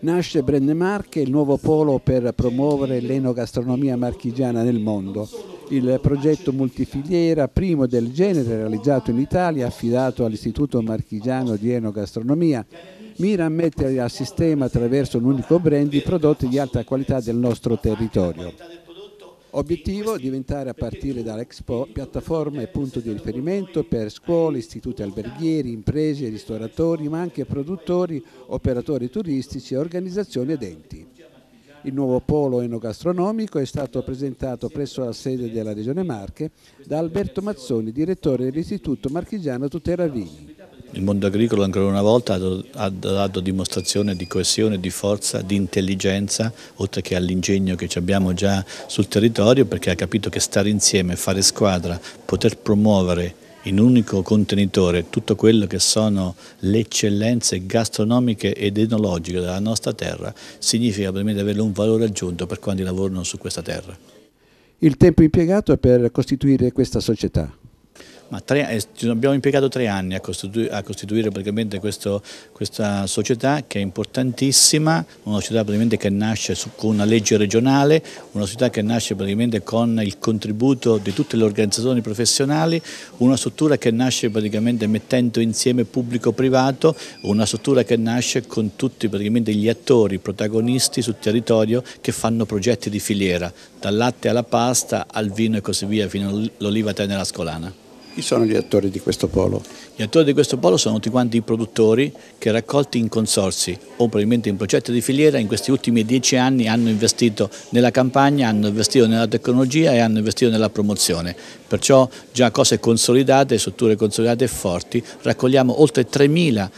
nasce Brand Marche, il nuovo polo per promuovere l'enogastronomia marchigiana nel mondo. Il progetto multifiliera, primo del genere realizzato in Italia, affidato all'Istituto Marchigiano di Enogastronomia, mira a mettere a sistema attraverso un unico brand i prodotti di alta qualità del nostro territorio. Obiettivo diventare a partire dall'Expo piattaforma e punto di riferimento per scuole, istituti alberghieri, imprese, ristoratori, ma anche produttori, operatori turistici, organizzazioni ed enti. Il nuovo polo enogastronomico è stato presentato presso la sede della Regione Marche da Alberto Mazzoni, direttore dell'Istituto Marchigiano Tutela Vini. Il mondo agricolo ancora una volta ha dato dimostrazione di coesione, di forza, di intelligenza, oltre che all'ingegno che abbiamo già sul territorio, perché ha capito che stare insieme, fare squadra, poter promuovere in un unico contenitore tutto quello che sono le eccellenze gastronomiche ed enologiche della nostra terra, significa veramente avere un valore aggiunto per quanti lavorano su questa terra. Il tempo impiegato è per costituire questa società? tre, eh, abbiamo impiegato tre anni a, costituire, a costituire praticamente questo, questa società che è importantissima, una società che nasce su, con una legge regionale, una società che nasce con il contributo di tutte le organizzazioni professionali, una struttura che nasce mettendo insieme pubblico-privato, una struttura che nasce con tutti gli attori protagonisti sul territorio che fanno progetti di filiera, dal latte alla pasta al vino e così via fino all'oliva tenera scolana. Chi sono gli attori di questo polo? Gli attori di questo polo sono tutti quanti i produttori che raccolti in consorsi o probabilmente in progetti di filiera in questi ultimi dieci anni hanno investito nella campagna, hanno investito nella tecnologia e hanno investito nella promozione. Perciò già cose consolidate, strutture consolidate e forti, raccogliamo oltre 3.000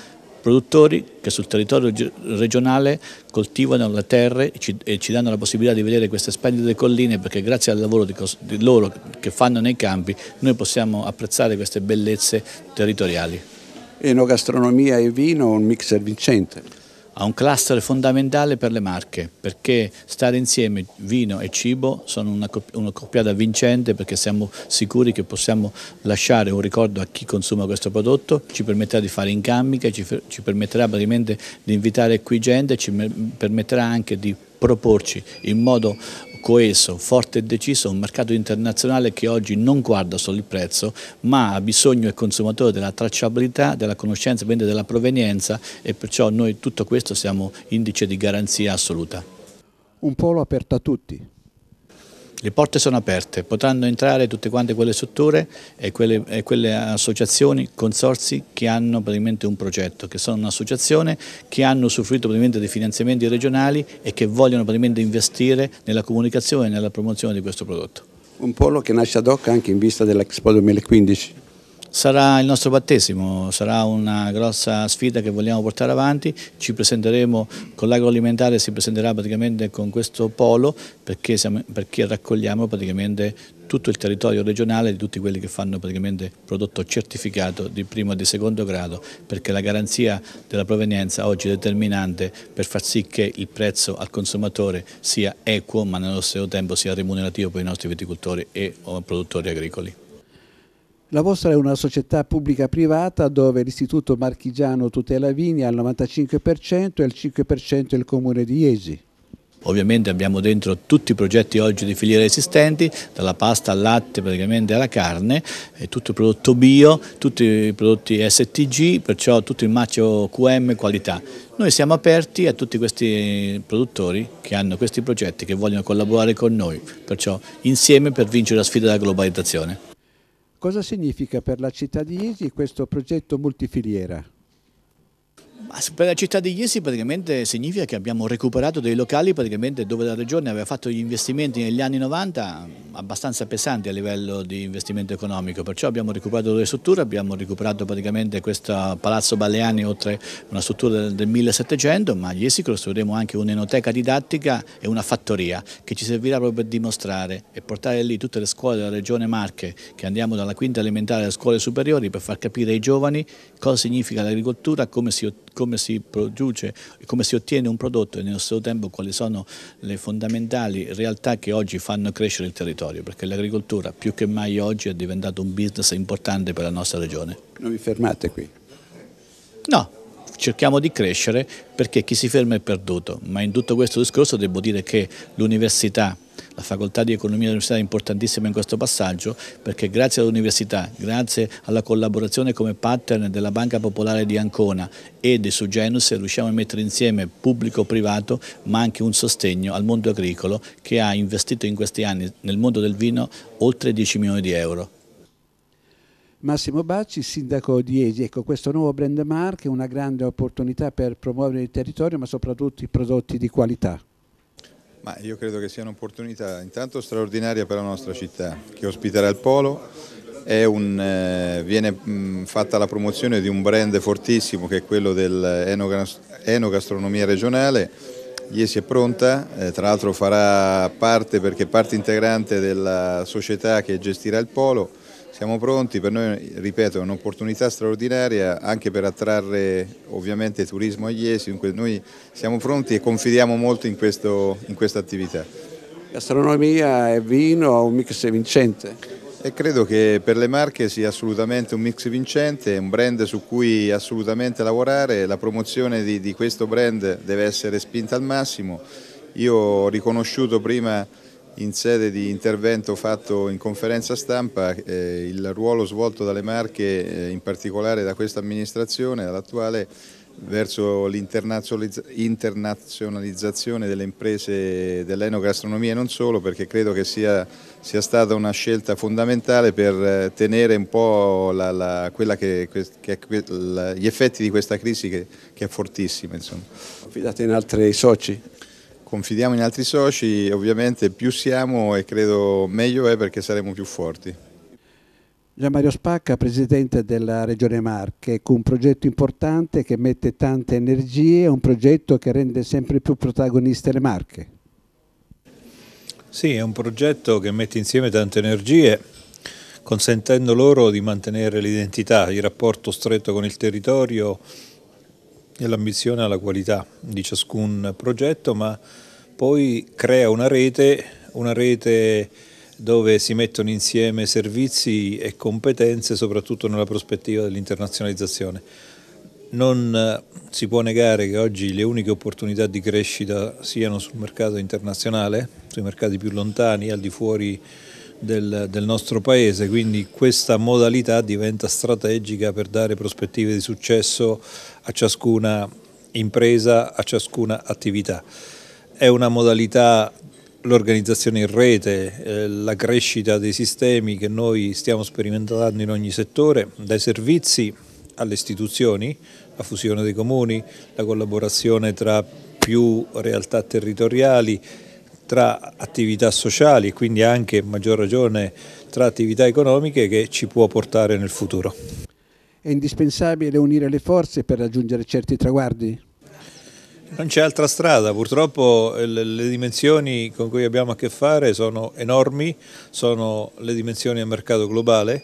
produttori che sul territorio regionale coltivano le terre e ci, e ci, danno la possibilità di vedere queste splendide colline perché grazie al lavoro di, di loro che fanno nei campi noi possiamo apprezzare queste bellezze territoriali. Enogastronomia e vino, un mixer vincente ha un cluster fondamentale per le marche, perché stare insieme vino e cibo sono una, una coppiata vincente perché siamo sicuri che possiamo lasciare un ricordo a chi consuma questo prodotto, ci permetterà di fare incambi, ci, ci permetterà praticamente di invitare qui gente, ci permetterà anche di proporci in modo coeso, forte e deciso un mercato internazionale che oggi non guarda solo il prezzo ma ha bisogno il consumatore della tracciabilità, della conoscenza e della provenienza e perciò noi tutto questo siamo indice di garanzia assoluta. Un polo aperto a tutti. Le porte sono aperte, potranno entrare tutte quante quelle strutture e quelle, e quelle associazioni, consorsi che hanno praticamente un progetto, che sono un'associazione che hanno usufruito praticamente dei finanziamenti regionali e che vogliono praticamente investire nella comunicazione e nella promozione di questo prodotto. Un polo che nasce ad hoc anche in vista dell'Expo 2015. Sarà il nostro battesimo, sarà una grossa sfida che vogliamo portare avanti, ci presenteremo con l'agroalimentare, si presenterà praticamente con questo polo perché, siamo, perché raccogliamo praticamente tutto il territorio regionale di tutti quelli che fanno praticamente prodotto certificato di primo e di secondo grado perché la garanzia della provenienza oggi è determinante per far sì che il prezzo al consumatore sia equo ma nello stesso tempo sia remunerativo per i nostri viticoltori e produttori agricoli. La vostra è una società pubblica privata dove l'Istituto Marchigiano tutela vini ha il 95% e il 5% il Comune di Iesi. Ovviamente abbiamo dentro tutti i progetti oggi di filiere esistenti, dalla pasta al latte praticamente alla carne, eh, tutto il prodotto bio, tutti i prodotti STG, perciò tutto il marchio QM qualità. Noi siamo aperti a tutti questi produttori che hanno questi progetti, che vogliono collaborare con noi, perciò insieme per vincere la sfida della globalizzazione. Cosa significa per la città di Isi questo progetto multifiliera? Per la città di Iesi praticamente significa che abbiamo recuperato dei locali dove la regione aveva fatto gli investimenti negli anni 90 abbastanza pesanti a livello di investimento economico, perciò abbiamo recuperato due strutture, abbiamo recuperato praticamente questo Palazzo Balleani oltre una struttura del 1700, ma gli essi costruiremo anche un'enoteca didattica e una fattoria che ci servirà proprio per dimostrare e portare lì tutte le scuole della regione Marche, che andiamo dalla quinta elementare alle scuole superiori, per far capire ai giovani cosa significa l'agricoltura, come come si produce, come si ottiene un prodotto e nello stesso tempo quali sono le fondamentali realtà che oggi fanno crescere il territorio territorio, perché l'agricoltura più che mai oggi è diventato un business importante per la nostra regione. Non vi fermate qui? No, cerchiamo di crescere perché chi si ferma è perduto, ma in tutto questo discorso devo dire che l'università la facoltà di economia dell'università è importantissima in questo passaggio perché grazie all'università, grazie alla collaborazione come pattern della Banca Popolare di Ancona e di Sugenus riusciamo a mettere insieme pubblico-privato ma anche un sostegno al mondo agricolo che ha investito in questi anni nel mondo del vino oltre 10 milioni di euro. Massimo Bacci, sindaco di Esi, ecco questo nuovo brand mark è una grande opportunità per promuovere il territorio ma soprattutto i prodotti di qualità. Ma io credo che sia un'opportunità intanto straordinaria per la nostra città che ospiterà il Polo, un, eh, viene mm, fatta la promozione di un brand fortissimo che è quello dell'enogastronomia regionale, Iesi è pronta, eh, tra l'altro farà parte perché parte integrante della società che gestirà il Polo siamo pronti, per noi, ripeto, è un'opportunità straordinaria anche per attrarre ovviamente turismo a Iesi, noi siamo pronti e confidiamo molto in, questo, in questa attività. Gastronomia e vino o un mix vincente? E credo che per le marche sia assolutamente un mix vincente, un brand su cui assolutamente lavorare, la promozione di, di questo brand deve essere spinta al massimo. Io ho riconosciuto prima in sede di intervento fatto in conferenza stampa eh, il ruolo svolto dalle Marche, eh, in particolare da questa amministrazione, all'attuale verso l'internazionalizzazione delle imprese dell'enogastronomia e non solo, perché credo che sia, sia, stata una scelta fondamentale per eh, tenere un po' la, la, che, che, la, gli effetti di questa crisi che, che è fortissima. Affidate in altri soci? confidiamo in altri soci, ovviamente più siamo e credo meglio è perché saremo più forti. Gian Mario Spacca, Presidente della Regione Marche, con un progetto importante che mette tante energie, un progetto che rende sempre più protagoniste le Marche. Sì, è un progetto che mette insieme tante energie, consentendo loro di mantenere l'identità, il rapporto stretto con il territorio l'ambizione alla qualità di ciascun progetto, ma poi crea una rete, una rete dove si mettono insieme servizi e competenze, soprattutto nella prospettiva dell'internazionalizzazione. Non eh, si può negare che oggi le uniche opportunità di crescita siano sul mercato internazionale, sui mercati più lontani, al di fuori del, del nostro paese, quindi questa modalità diventa strategica per dare prospettive di successo a ciascuna impresa, a ciascuna attività. È una modalità l'organizzazione in rete, eh, la crescita dei sistemi che noi stiamo sperimentando in ogni settore, dai servizi alle istituzioni, la fusione dei comuni, la collaborazione tra più realtà territoriali, tra attività sociali e quindi anche in maggior ragione tra attività economiche che ci può portare nel futuro. È indispensabile unire le forze per raggiungere certi traguardi? Non c'è altra strada, purtroppo le dimensioni con cui abbiamo a che fare sono enormi, sono le dimensioni a mercato globale,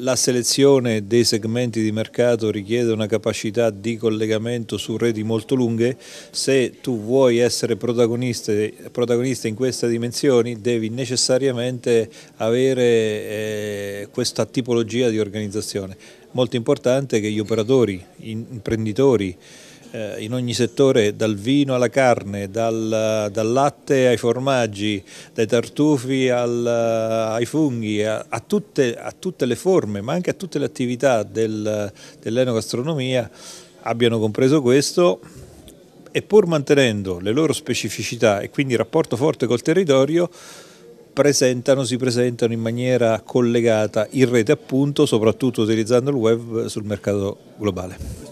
la selezione dei segmenti di mercato richiede una capacità di collegamento su reti molto lunghe, se tu vuoi essere protagonista, protagonista in queste dimensioni devi necessariamente avere eh, questa tipologia di organizzazione. Molto importante che gli operatori, gli imprenditori, eh, in ogni settore, dal vino alla carne, dal, dal latte ai formaggi, dai tartufi al, eh, ai funghi, a, a, tutte, a, tutte, le forme, ma anche a tutte le attività del, dell'enogastronomia abbiano compreso questo e pur mantenendo le loro specificità e quindi il rapporto forte col territorio, presentano, si presentano in maniera collegata in rete appunto, soprattutto utilizzando il web sul mercato globale.